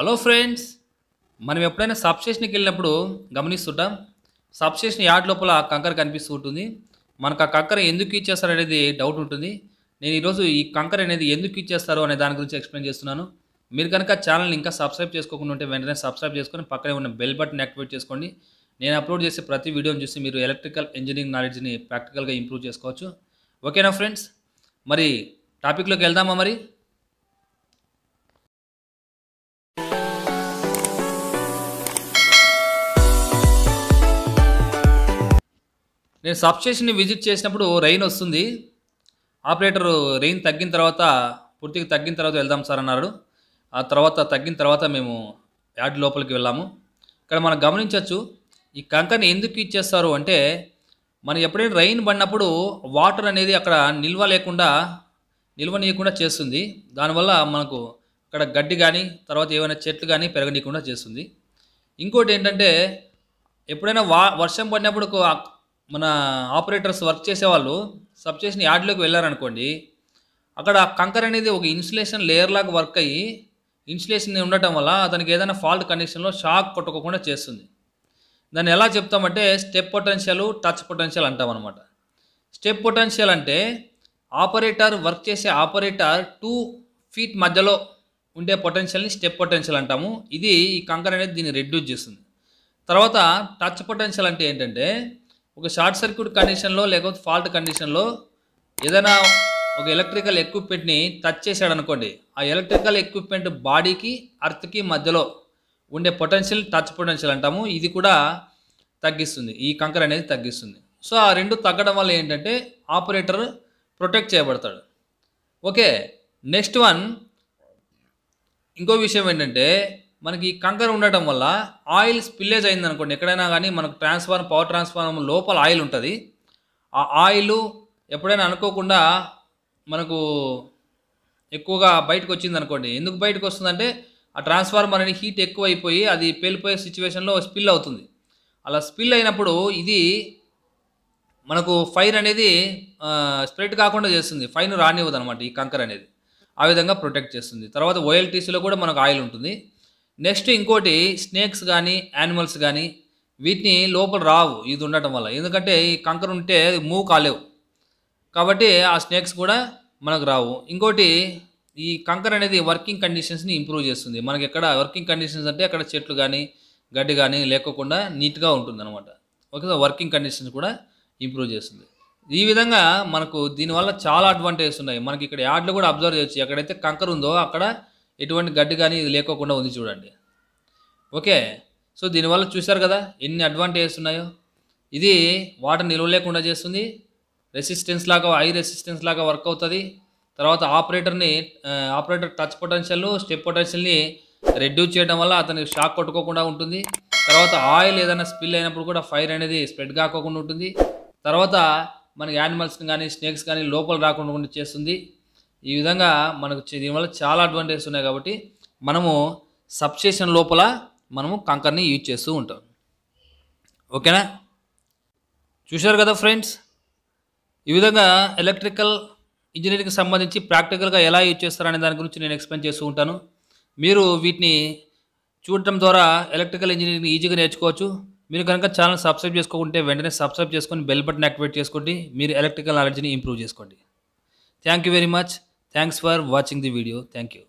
Hello friends మనం ఎప్పుడైనా సబ్స్టేషన్కి వెళ్ళినప్పుడు గమనిస్తుంటాం సబ్స్టేషన్ యార్డ్ లోపల కంకర కనిపిస్తూ ఉంటుంది మనకు ఆ కంకర ఎందుకు ఇచ్చేస్తారు అనేది డౌట్ ఉంటుంది నేను ఈరోజు ఈ కంకర అనేది ఎందుకు ఇచ్చేస్తారు అనే దాని గురించి ఎక్స్ప్లెయిన్ చేస్తున్నాను మీరు కనుక ఛానల్ని ఇంకా సబ్స్క్రైబ్ చేసుకోకుండా ఉంటే వెంటనే సబ్స్క్రైబ్ చేసుకొని పక్కనే ఉన్న బెల్ బటన్ యాక్టివేట్ చేసుకోండి నేను అప్లోడ్ చేసే ప్రతి వీడియోని చూసి మీరు ఎలక్ట్రికల్ ఇంజనీరింగ్ నాలెడ్జ్ని ప్రాక్టికల్గా ఇంప్రూవ్ చేసుకోవచ్చు ఓకేనా ఫ్రెండ్స్ మరి టాపిక్లోకి వెళ్దామా మరి నేను సబ్స్టేషన్ని విజిట్ చేసినప్పుడు రెయిన్ వస్తుంది ఆపరేటరు రెయిన్ తగ్గిన తర్వాత పూర్తిగా తగ్గిన తర్వాత వెళ్దాం సార్ అన్నారు ఆ తర్వాత తగ్గిన తర్వాత మేము యాడ్ లోపలికి వెళ్ళాము ఇక్కడ మనం గమనించవచ్చు ఈ కంకని ఎందుకు ఇచ్చేస్తారు అంటే మనం ఎప్పుడైనా రైన్ పడినప్పుడు వాటర్ అనేది అక్కడ నిల్వ లేకుండా నిల్వ నీయకుండా చేస్తుంది దానివల్ల మనకు అక్కడ గడ్డి కానీ తర్వాత ఏమైనా చెట్లు కానీ పెరగనీయకుండా చేస్తుంది ఇంకోటి ఏంటంటే ఎప్పుడైనా వా వర్షం పడినప్పుడు మన ఆపరేటర్స్ వర్క్ చేసేవాళ్ళు చేసిన యార్డ్లోకి వెళ్ళారనుకోండి అక్కడ కంకర్ అనేది ఒక ఇన్సులేషన్ లేయర్ లాగా వర్క్ అయ్యి ఇన్సులేషన్ ఉండటం వల్ల అతనికి ఏదైనా ఫాల్ట్ కండిషన్లో షాక్ కొట్టుకోకుండా చేస్తుంది దాన్ని ఎలా చెప్తామంటే స్టెప్ పొటెన్షియల్ టచ్ పొటెన్షియల్ అంటాం అనమాట స్టెప్ పొటెన్షియల్ అంటే ఆపరేటర్ వర్క్ చేసే ఆపరేటర్ టూ ఫీట్ మధ్యలో ఉండే పొటెన్షియల్ని స్టెప్ పొటెన్షియల్ అంటాము ఇది ఈ కంకర్ అనేది దీన్ని రెడ్యూస్ చేస్తుంది తర్వాత టచ్ పొటెన్షియల్ అంటే ఏంటంటే ఒక షార్ట్ సర్క్యూట్ కండిషన్లో లేకపోతే ఫాల్ట్ కండిషన్లో ఏదైనా ఒక ఎలక్ట్రికల్ ఎక్విప్మెంట్ని టచ్ చేశాడు అనుకోండి ఆ ఎలక్ట్రికల్ ఎక్విప్మెంట్ బాడీకి అర్త్కి మధ్యలో ఉండే పొటెన్షియల్ టచ్ పొటెన్షియల్ అంటాము ఇది కూడా తగ్గిస్తుంది ఈ కంకర అనేది తగ్గిస్తుంది సో ఆ రెండు తగ్గడం వల్ల ఏంటంటే ఆపరేటర్ ప్రొటెక్ట్ చేయబడతాడు ఓకే నెక్స్ట్ వన్ ఇంకో విషయం ఏంటంటే మనకి కంకర ఉండటం వల్ల ఆయిల్ స్పిల్లేజ్ అయింది అనుకోండి ఎక్కడైనా కానీ మనకు ట్రాన్స్ఫార్మ్ పవర్ ట్రాన్స్ఫార్మర్ లోపల ఆయిల్ ఉంటుంది ఆ ఆయిల్ ఎప్పుడైనా అనుకోకుండా మనకు ఎక్కువగా బయటకు వచ్చింది అనుకోండి ఎందుకు బయటకు వస్తుందంటే ఆ ట్రాన్స్ఫార్మర్ అనేది హీట్ ఎక్కువ అయిపోయి అది పేలిపోయే సిచ్యువేషన్లో స్పిల్ అవుతుంది అలా స్పిల్ అయినప్పుడు ఇది మనకు ఫైర్ అనేది స్ప్రెడ్ కాకుండా చేస్తుంది ఫైర్ రానివ్వదు అనమాట ఈ కంకర్ అనేది ఆ విధంగా ప్రొటెక్ట్ చేస్తుంది తర్వాత ఓఎల్టీసీలో కూడా మనకు ఆయిల్ ఉంటుంది నెక్స్ట్ ఇంకోటి స్నేక్స్ కానీ యానిమల్స్ కానీ వీటిని లోపల రావు ఇది ఉండటం వల్ల ఎందుకంటే ఈ కంకర ఉంటే అది మూవ్ కాలేవు కాబట్టి ఆ స్నేక్స్ కూడా మనకు రావు ఇంకోటి ఈ కంకర అనేది వర్కింగ్ కండిషన్స్ని ఇంప్రూవ్ చేస్తుంది మనకి ఎక్కడ వర్కింగ్ కండిషన్స్ అంటే అక్కడ చెట్లు కానీ గడ్డి కానీ లేకోకుండా నీట్గా ఉంటుంది అనమాట ఓకే వర్కింగ్ కండిషన్స్ కూడా ఇంప్రూవ్ చేస్తుంది ఈ విధంగా మనకు దీనివల్ల చాలా అడ్వాంటేజెస్ ఉన్నాయి మనకి ఇక్కడ యాడ్లు కూడా అబ్జర్వ్ చేయొచ్చు ఎక్కడైతే కంకర్ ఉందో అక్కడ ఎటువంటి గడ్డి కానీ ఇది లేకోకుండా ఉంది చూడండి ఓకే సో దీనివల్ల చూశారు కదా ఎన్ని అడ్వాంటేజెస్ ఉన్నాయో ఇది వాటర్ నిల్వ లేకుండా చేస్తుంది రెసిస్టెన్స్ లాగా హై రెసిస్టెన్స్ లాగా వర్క్ అవుతుంది తర్వాత ఆపరేటర్ని ఆపరేటర్ టచ్ పొటెన్షియల్ స్టెప్ పొటెన్షియల్ని రెడ్యూస్ చేయడం వల్ల అతనికి షాక్ కొట్టుకోకుండా ఉంటుంది తర్వాత ఆయిల్ ఏదైనా స్పిల్ అయినప్పుడు కూడా ఫైర్ అనేది స్ప్రెడ్ కాకుండా ఉంటుంది తర్వాత మనకి యానిమల్స్ని కానీ స్నేక్స్ కానీ లోపల రాకుండా చేస్తుంది ఈ విధంగా మనకు దీనివల్ల చాలా అడ్వాంటేజ్ ఉన్నాయి కాబట్టి మనము సబ్స్టేషన్ లోపల మనము కంకర్ని యూజ్ చేస్తూ ఉంటాం ఓకేనా చూశారు కదా ఫ్రెండ్స్ ఈ విధంగా ఎలక్ట్రికల్ ఇంజనీరింగ్కి సంబంధించి ప్రాక్టికల్గా ఎలా యూజ్ చేస్తారనే దాని గురించి నేను ఎక్స్ప్లెయిన్ చేస్తూ ఉంటాను మీరు వీటిని చూడటం ద్వారా ఎలక్ట్రికల్ ఇంజనీరింగ్ ఈజీగా నేర్చుకోవచ్చు మీరు కనుక ఛానల్ సబ్స్క్రైబ్ చేసుకోకుంటే వెంటనే సబ్స్క్రైబ్ చేసుకొని బెల్ బటన్ యాక్టివేట్ చేసుకోండి మీరు ఎలక్ట్రికల్ నాలెడ్జ్ని ఇంప్రూవ్ చేసుకోండి thank very much Thanks for watching the video. Thank you.